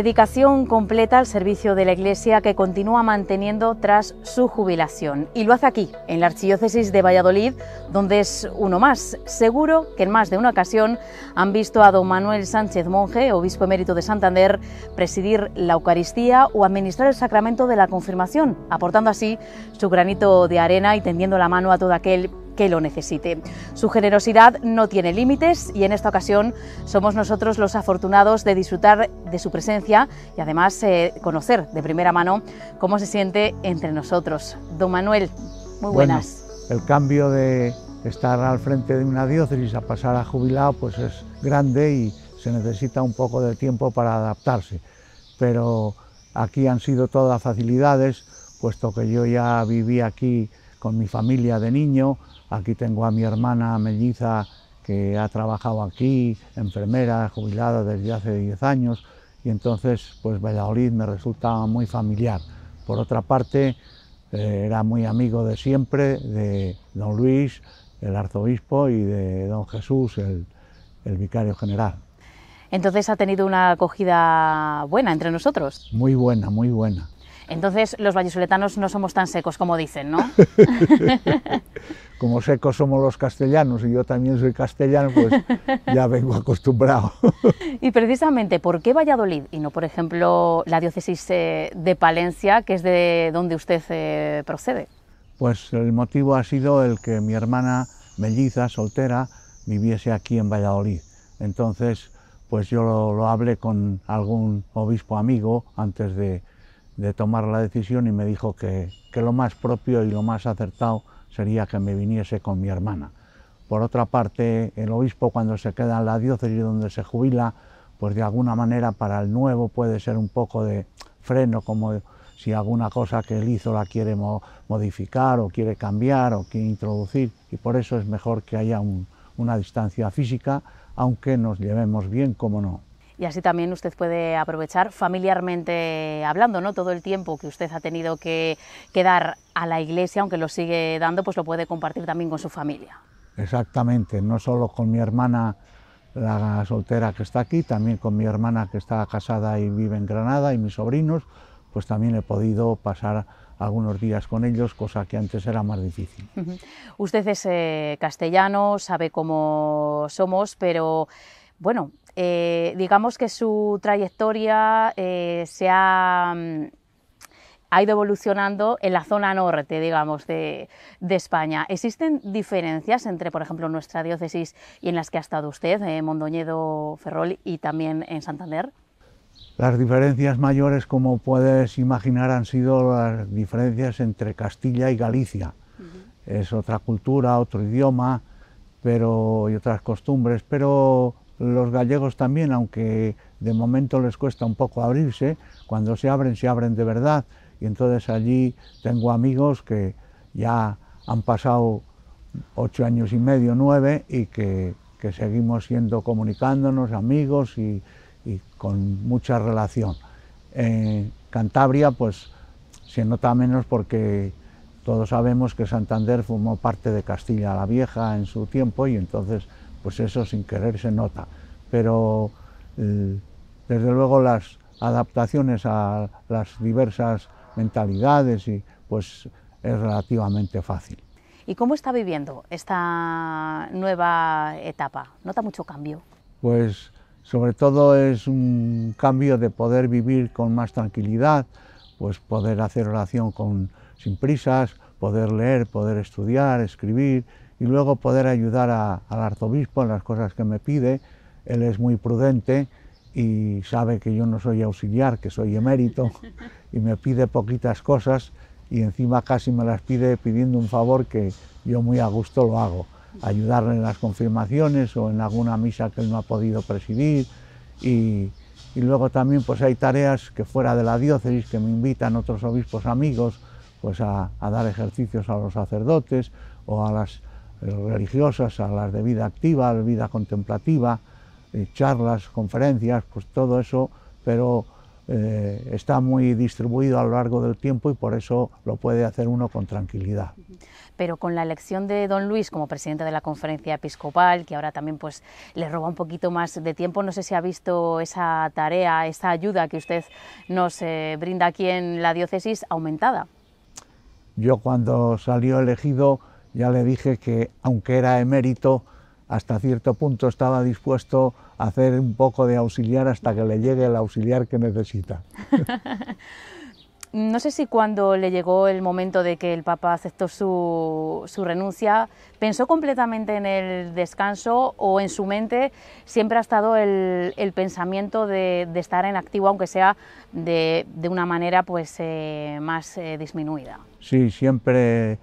Dedicación completa al servicio de la Iglesia que continúa manteniendo tras su jubilación. Y lo hace aquí, en la Archidiócesis de Valladolid, donde es uno más. Seguro que en más de una ocasión han visto a don Manuel Sánchez Monje, obispo emérito de Santander, presidir la Eucaristía o administrar el sacramento de la confirmación, aportando así su granito de arena y tendiendo la mano a todo aquel que lo necesite. Su generosidad no tiene límites y en esta ocasión somos nosotros los afortunados de disfrutar de su presencia y además eh, conocer de primera mano cómo se siente entre nosotros. Don Manuel, muy buenas. el cambio de estar al frente de una diócesis a pasar a jubilado pues es grande y se necesita un poco de tiempo para adaptarse, pero aquí han sido todas facilidades, puesto que yo ya viví aquí con mi familia de niño, Aquí tengo a mi hermana melliza que ha trabajado aquí, enfermera, jubilada desde hace 10 años, y entonces pues Valladolid me resultaba muy familiar. Por otra parte, eh, era muy amigo de siempre de don Luis, el arzobispo, y de don Jesús, el, vicario general. Entonces ha tenido una acogida buena entre nosotros. Muy buena, muy buena. Entonces los vallisoletanos no somos tan secos como dicen, ¿no? como secos somos los castellanos y yo también soy castellano, pues ya vengo acostumbrado. y precisamente, ¿por qué Valladolid y no, por ejemplo, la diócesis eh, de Palencia, que es de donde usted eh, procede? Pues el motivo ha sido el que mi hermana melliza, soltera, viviese aquí en Valladolid. Entonces, pues yo lo, hablé con algún obispo amigo antes de, tomar la decisión y me dijo que lo más propio y lo más acertado sería que me viniese con mi hermana. Por otra parte, el obispo cuando se queda en la diócesis donde se jubila, pues de alguna manera para el nuevo puede ser un poco de freno, como si alguna cosa que él hizo la quiere modificar o quiere cambiar o quiere introducir, y por eso es mejor que haya una distancia física, aunque nos llevemos bien, como no y así también usted puede aprovechar familiarmente hablando, ¿no? Todo el tiempo que usted ha tenido que, dar a la iglesia, aunque lo sigue dando, pues lo puede compartir también con su familia. Exactamente, no solo con mi hermana la soltera que está aquí, también con mi hermana que está casada y vive en Granada y mis sobrinos, pues también he podido pasar algunos días con ellos, cosa que antes era más difícil. Usted es eh, castellano, sabe cómo somos, pero bueno, eh, digamos que su trayectoria eh, se mm, ha, ido evolucionando en la zona norte, digamos, de, España. ¿Existen diferencias entre, por ejemplo, nuestra diócesis y en las que ha estado usted, eh, Mondoñedo, Ferrol y también en Santander? Las diferencias mayores, como puedes imaginar, han sido las diferencias entre Castilla y Galicia. Es otra cultura, otro idioma, pero y otras costumbres, pero los gallegos también, aunque de momento les cuesta un poco abrirse, cuando se abren, se abren de verdad. Y entonces allí tengo amigos que ya han pasado ocho años y medio, nueve, y que, seguimos siendo comunicándonos, amigos y, con mucha relación. En Cantabria, pues se nota menos porque todos sabemos que Santander formó parte de Castilla la Vieja en su tiempo y entonces pues eso sin querer se nota. Pero eh, desde luego las adaptaciones a las diversas mentalidades y pues es relativamente fácil. ¿Y cómo está viviendo esta nueva etapa? ¿Nota mucho cambio? Pues sobre todo es un cambio de poder vivir con más tranquilidad, pues poder hacer oración sin prisas, poder leer, poder estudiar, escribir, y luego poder ayudar al arzobispo en las cosas que me pide. Él es muy prudente y sabe que yo no soy auxiliar, que soy emérito y me pide poquitas cosas y encima casi me las pide pidiendo un favor que yo muy a gusto lo hago, ayudarle en las confirmaciones o en alguna misa que él no ha podido presidir y, luego también pues hay tareas que fuera de la diócesis que me invitan otros obispos amigos pues a, a dar ejercicios a los sacerdotes o a las eh, religiosas, a las de vida activa, a la vida contemplativa, eh, charlas, conferencias, pues todo eso, pero eh, está muy distribuido a lo largo del tiempo y por eso lo puede hacer uno con tranquilidad. Pero con la elección de don Luis como presidente de la conferencia episcopal, que ahora también pues le roba un poquito más de tiempo, no sé si ha visto esa tarea, esa ayuda que usted nos brinda aquí en la diócesis aumentada. Yo cuando salió elegido ya le dije que, aunque era emérito, hasta cierto punto estaba dispuesto a hacer un poco de auxiliar hasta que le llegue el auxiliar que necesita. no sé si cuando le llegó el momento de que el Papa aceptó su, renuncia, pensó completamente en el descanso o en su mente siempre ha estado el, pensamiento de, estar en activo, aunque sea de, una manera pues, eh, más eh, disminuida. Sí, siempre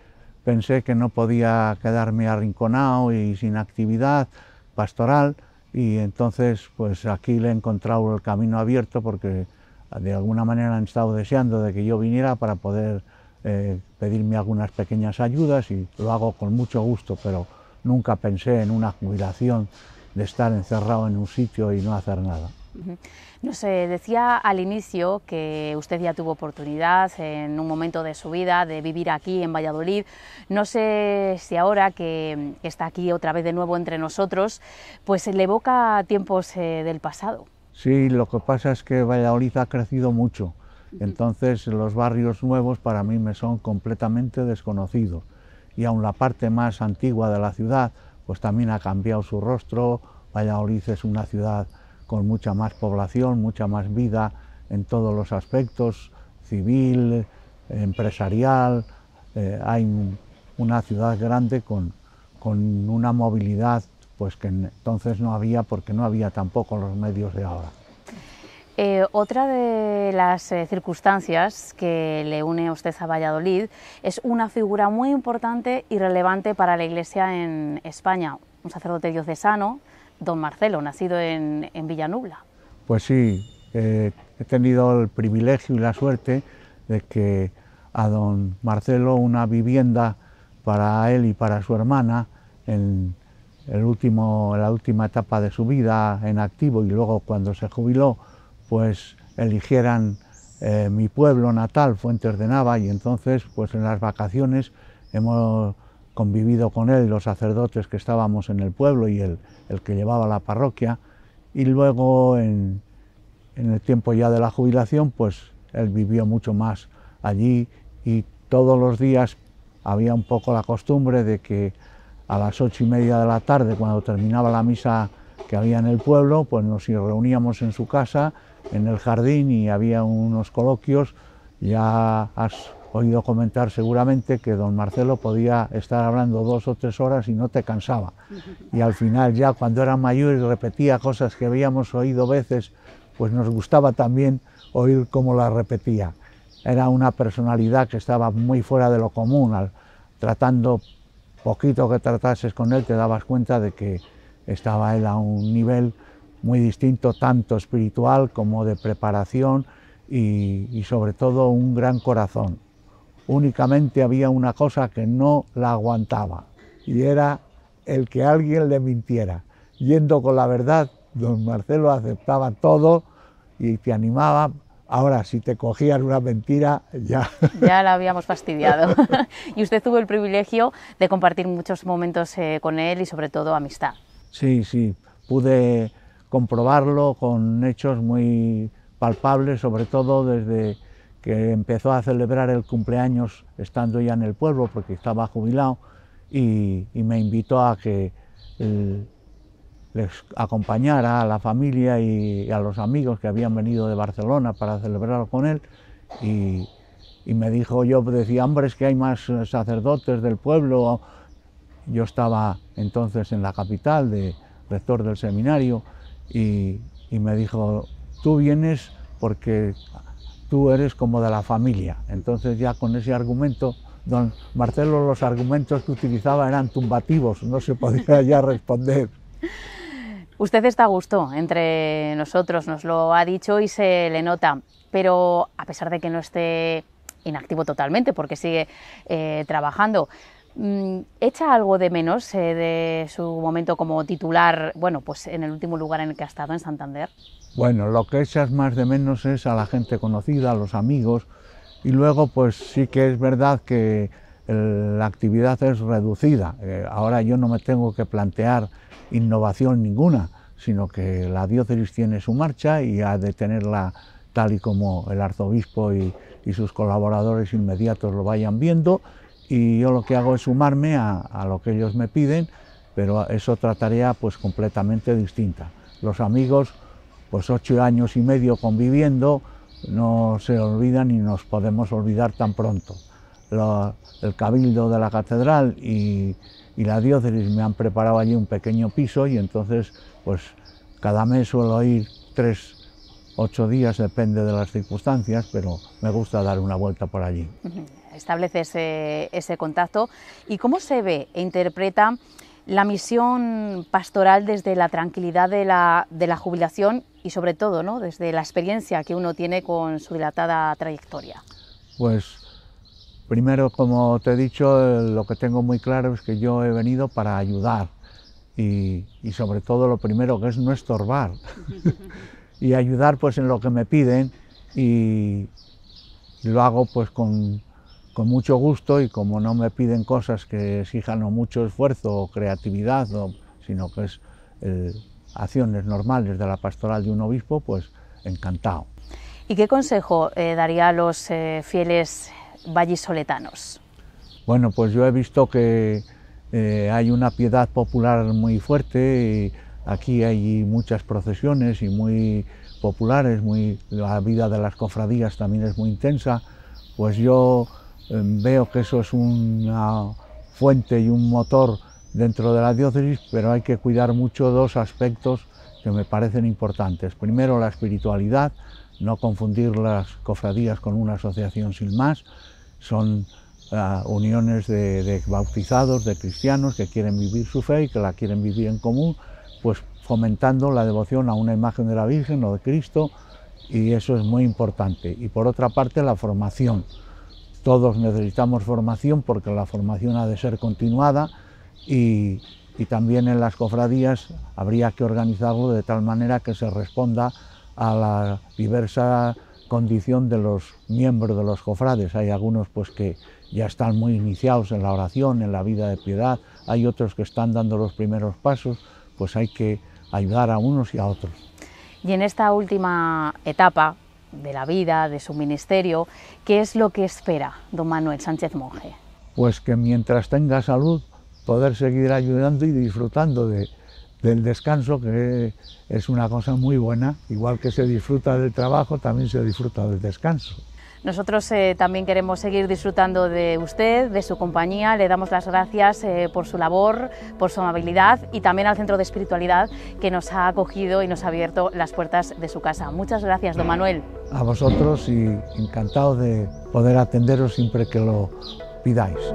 pensé que no podía quedarme arrinconado y sin actividad pastoral y entonces pues aquí le he encontrado el camino abierto porque ah, de alguna manera han estado deseando de que yo viniera para poder eh, pedirme algunas pequeñas ayudas y lo hago con mucho gusto, pero nunca pensé en una jubilación de estar encerrado en un sitio y no hacer nada. No sé, decía al inicio que usted ya tuvo oportunidad en un momento de su vida de vivir aquí en Valladolid. No sé si ahora que está aquí otra vez de nuevo entre nosotros, pues le evoca tiempos eh, del pasado. Sí, lo que pasa es que Valladolid ha crecido mucho, entonces los barrios nuevos para mí me son completamente desconocidos y aun la parte más antigua de la ciudad pues también ha cambiado su rostro, Valladolid es una ciudad con mucha más población, mucha más vida en todos los aspectos, civil, empresarial. Eh, hay una ciudad grande con, una movilidad pues que entonces no había porque no había tampoco los medios de ahora. Eh, otra de las eh, circunstancias que le une a usted a Valladolid es una figura muy importante y relevante para la Iglesia en España, un sacerdote diocesano, don Marcelo, nacido en, Villanubla. Pues sí, eh, he tenido el privilegio y la suerte de que a don Marcelo una vivienda para él y para su hermana en último, la última etapa de su vida en activo y luego cuando se jubiló, pues eligieran eh, mi pueblo natal, Fuentes de Nava, y entonces pues en las vacaciones hemos convivido con él los sacerdotes que estábamos en el pueblo y el, el que llevaba la parroquia, y luego en, el tiempo ya de la jubilación, pues él vivió mucho más allí y todos los días había un poco la costumbre de que a las ocho y media de la tarde, cuando terminaba la misa que había en el pueblo, pues nos reuníamos en su casa, en el jardín, y había unos coloquios ya oído comentar seguramente que don Marcelo podía estar hablando dos o tres horas y no te cansaba. Y al final ya cuando era mayor y repetía cosas que habíamos oído veces, pues nos gustaba también oír cómo las repetía. Era una personalidad que estaba muy fuera de lo común, al, tratando poquito que tratases con él te dabas cuenta de que estaba él a un nivel muy distinto, tanto espiritual como de preparación y, y sobre todo un gran corazón únicamente había una cosa que no la aguantaba y era el que alguien le mintiera. Yendo con la verdad, don Marcelo aceptaba todo y te animaba. Ahora, si te cogían una mentira, ya... Ya la habíamos fastidiado. y usted tuvo el privilegio de compartir muchos momentos eh, con él y sobre todo amistad. Sí, sí, pude comprobarlo con hechos muy palpables, sobre todo desde que empezó a celebrar el cumpleaños estando ya en el pueblo porque estaba jubilado y, me invitó a que les acompañara a la familia y, a los amigos que habían venido de Barcelona para celebrar con él y, me dijo, yo decía, hombre, es que hay más eh, sacerdotes del pueblo. Yo estaba entonces en la capital de rector del seminario y, y me dijo, tú vienes porque tú eres como de la familia. Entonces ya con ese argumento, don Marcelo los argumentos que utilizaba eran tumbativos, no se podía ya responder. Usted está a gusto entre nosotros, nos lo ha dicho y se le nota, pero a pesar de que no esté inactivo totalmente porque sigue eh, trabajando, mm, ¿Echa algo de menos eh, de su momento como titular, bueno, pues en el último lugar en el que ha estado, en Santander? Bueno, lo que echas más de menos es a la gente conocida, a los amigos, y luego pues sí que es verdad que la actividad es reducida. Eh, ahora yo no me tengo que plantear innovación ninguna, sino que la diócesis tiene su marcha y ha de tenerla tal y como el arzobispo y, sus colaboradores inmediatos lo vayan viendo, y yo lo que hago es sumarme a, a, lo que ellos me piden, pero es otra tarea pues completamente distinta. Los amigos pues ocho años y medio conviviendo, no se olvidan y nos podemos olvidar tan pronto. el cabildo de la catedral y, la diócesis me han preparado allí un pequeño piso y entonces pues cada mes suelo ir tres, ocho días, depende de las circunstancias, pero me gusta dar una vuelta por allí. Establece ese, contacto. ¿Y cómo se ve e interpreta la misión pastoral desde la tranquilidad de la, de la jubilación y sobre todo ¿no? desde la experiencia que uno tiene con su dilatada trayectoria? Pues primero, como te he dicho, lo que tengo muy claro es que yo he venido para ayudar y, sobre todo lo primero que es no estorbar y ayudar pues en lo que me piden y, lo hago pues con, mucho gusto y como no me piden cosas que exijan mucho esfuerzo o creatividad, sino que es... El, acciones normales de la pastoral de un obispo, pues encantado. ¿Y qué consejo eh, daría a los eh, fieles vallisoletanos? Bueno, pues yo he visto que eh, hay una piedad popular muy fuerte, aquí hay muchas procesiones y muy populares, muy, la vida de las cofradías también es muy intensa, pues yo em, veo que eso es una fuente y un motor dentro de la diócesis, pero hay que cuidar mucho dos aspectos que me parecen importantes. Primero, la espiritualidad, no confundir las cofradías con una asociación sin más, son ah, uniones de, bautizados, de cristianos que quieren vivir su fe y que la quieren vivir en común, pues fomentando la devoción a una imagen de la Virgen o de Cristo, y eso es muy importante. Y por otra parte, la formación. Todos necesitamos formación porque la formación ha de ser continuada, y, también en las cofradías habría que organizarlo de tal manera que se responda a la diversa condición de los miembros de los cofrades. Hay algunos pues que ya están muy iniciados en la oración, en la vida de piedad, hay otros que están dando los primeros pasos, pues hay que ayudar a unos y a otros. Y en esta última etapa de la vida, de su ministerio, ¿qué es lo que espera don Manuel Sánchez Monje? Pues que mientras tenga salud poder seguir ayudando y disfrutando del descanso, que es una cosa muy buena. Igual que se disfruta del trabajo, también se disfruta del descanso. Nosotros eh, también queremos seguir disfrutando de usted, de su compañía. Le damos las gracias eh, por su labor, por su amabilidad y también al Centro de Espiritualidad que nos ha acogido y nos ha abierto las puertas de su casa. Muchas gracias, don Manuel. A vosotros y encantado de poder atenderos siempre que lo pidáis.